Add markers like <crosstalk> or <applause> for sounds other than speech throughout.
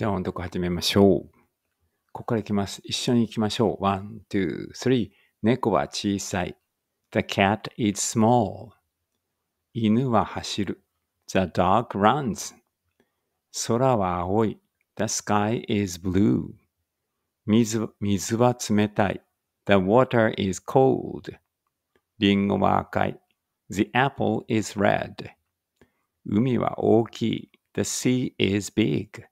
じゃあ音読始めましょう。ここからいきます。一緒に行きましょう。1、2、3。猫は小さい。The cat is small. 犬は走る。The dog runs. 空は青い。The sky is blue. 水水は冷たい。The water is cold. リンゴは赤い。The apple is red. 海は大きい。The sea is big.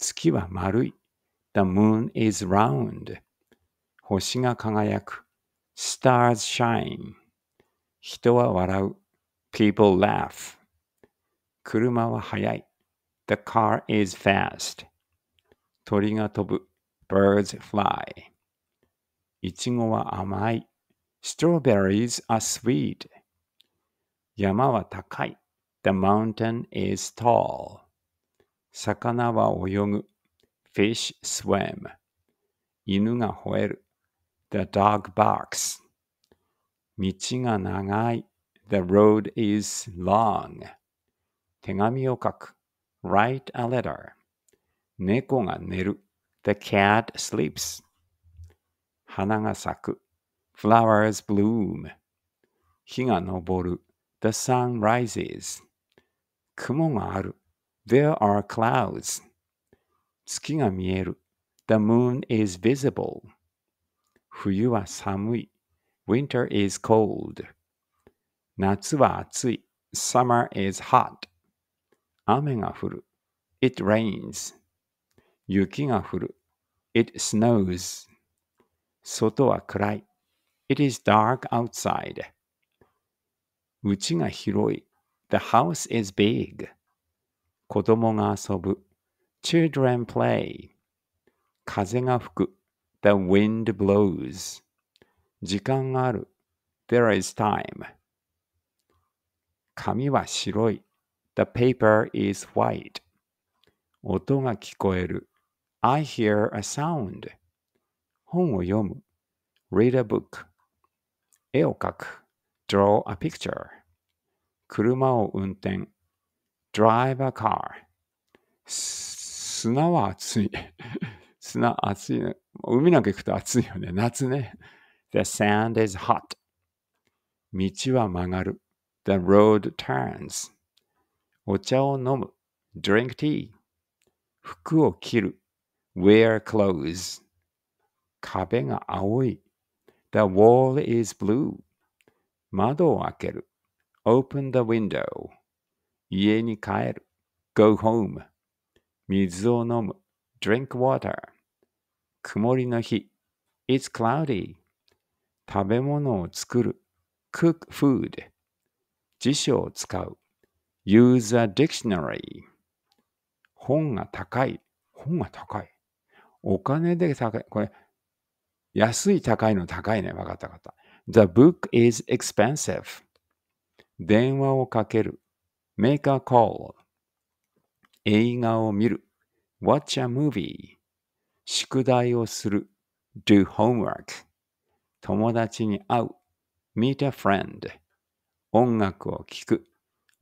月は丸い。The moon is round. 星が輝く。Stars shine. 人は笑う。People laugh. 車は速い。The car is fast. 鳥が飛ぶ。Birds fly. いちごは甘い。Strawberries are sweet. 山は高い。The mountain is tall. 魚は泳ぐ。Fish swim. 犬が吠える。The dog barks. 道が長い。The road is long. 手紙を書く。Write a letter. 猫が寝る。The cat sleeps. 花が咲く。Flowers bloom. 日が昇る。The sun rises. 雲がある。There are clouds. 月が見える。The moon is visible. 冬は寒い。Winter is cold. 夏は暑い。Summer is hot. 雨が降る。It rains. 雪が降る。It snows. 外は暗い。It is dark outside. 家が広い。The house is big. 子供が遊ぶ。Children play. 風が吹く。The wind blows. 時間がある。There is time. 紙は白い。The paper is white. 音が聞こえる。I hear a sound. 本を読む。Read a book. 絵を描く。Draw a picture. 車を運転。drive a car 砂は暑い砂暑いね。海なんか行くと暑いよね。夏ね。The sand is hot. 道は曲がる。The road turns. お茶を飲む。Drink tea. 服を着る。Wear clothes. 壁が青い。The wall is blue. 窓を開ける。Open the window. 家に帰る。go home。水を飲む。drink water。曇りの日。it's cloudy。食べ物を作る。cook food。辞書を使う。use a dictionary。本が高い。本が高い。お金で高い。これ、安い高いの高いね。わかったわかった。The book is expensive. 電話をかける。make a call 映画を見る watch a movie 宿題をする do homework 友達に会う meet a friend 音楽を聴く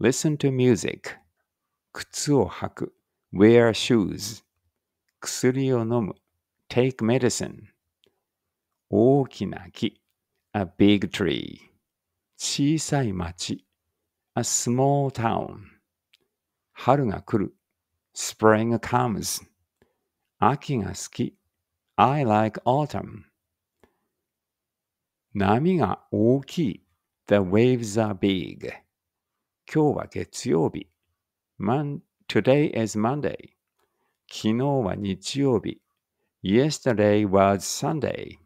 listen to music 靴を履く wear shoes 薬を飲む take medicine 大きな木 a big tree 小さい町 a small town. 春が来る spring comes. 秋が好き I like autumn. 波が大きい the waves are big. 今日は月曜日 today is Monday. 昨日は日曜日 Yesterday was Sunday.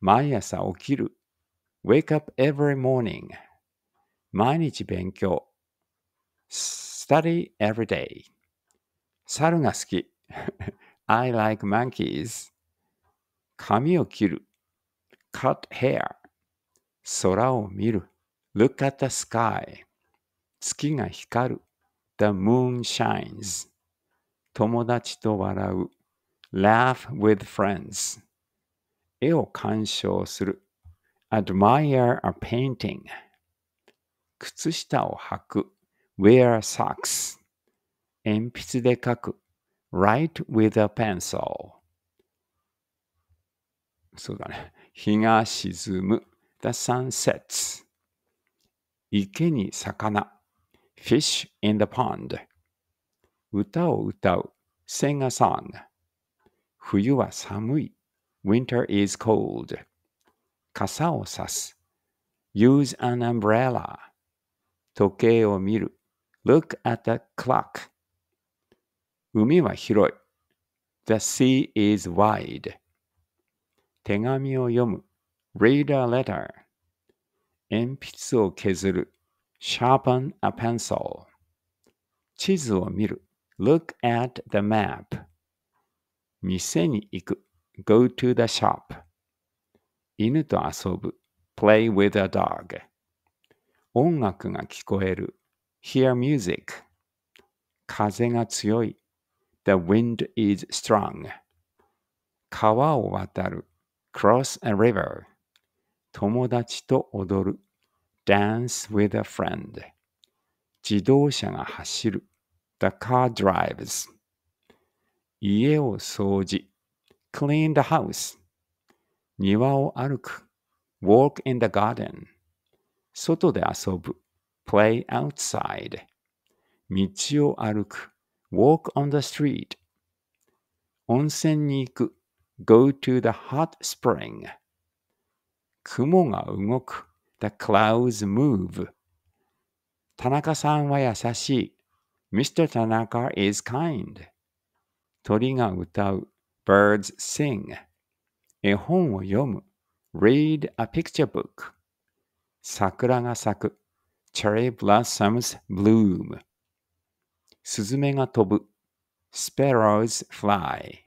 毎朝起きる Wake up every morning. 毎日勉強。study every day. 猿が好き。I <laughs> like monkeys. 髪を切る。cut hair. 空を見る。look at the sky. 月が光る。the moon shines. 友達と笑う。laugh with friends. 絵を鑑賞する。admire a painting. 靴下を履く wear socks 鉛筆で書く write with a pencil そうだね日が沈む the sun sets 池に魚 fish in the pond 歌を歌う sing a song 冬は寒い winter is cold 傘をさす use an umbrella 時計を見る。Look at the clock. 海は広い。The sea is wide. 手紙を読む。Read a letter. 鉛筆を削る。Sharpen a pencil. 地図を見る。Look at the map. 店に行く。Go to the shop. 犬と遊ぶ。Play with a dog. 音楽が聞こえる。Hear music. 風が強い。The wind is strong. 川を渡る。Cross a river. 友達と踊る。Dance with a friend. 自動車が走る。The car drives. 家を掃除。Clean the house. 庭を歩く。Walk in the garden. 外で遊ぶ play outside 道を歩く walk on the street 温泉に行く go to the hot spring 雲が動く the clouds move 田中さんは優しい Mr. Tanaka is kind 鳥が歌う birds sing 絵本を読む read a picture book 桜が咲く。Cherry blossoms bloom. スズメが飛ぶ。Sparrows fly.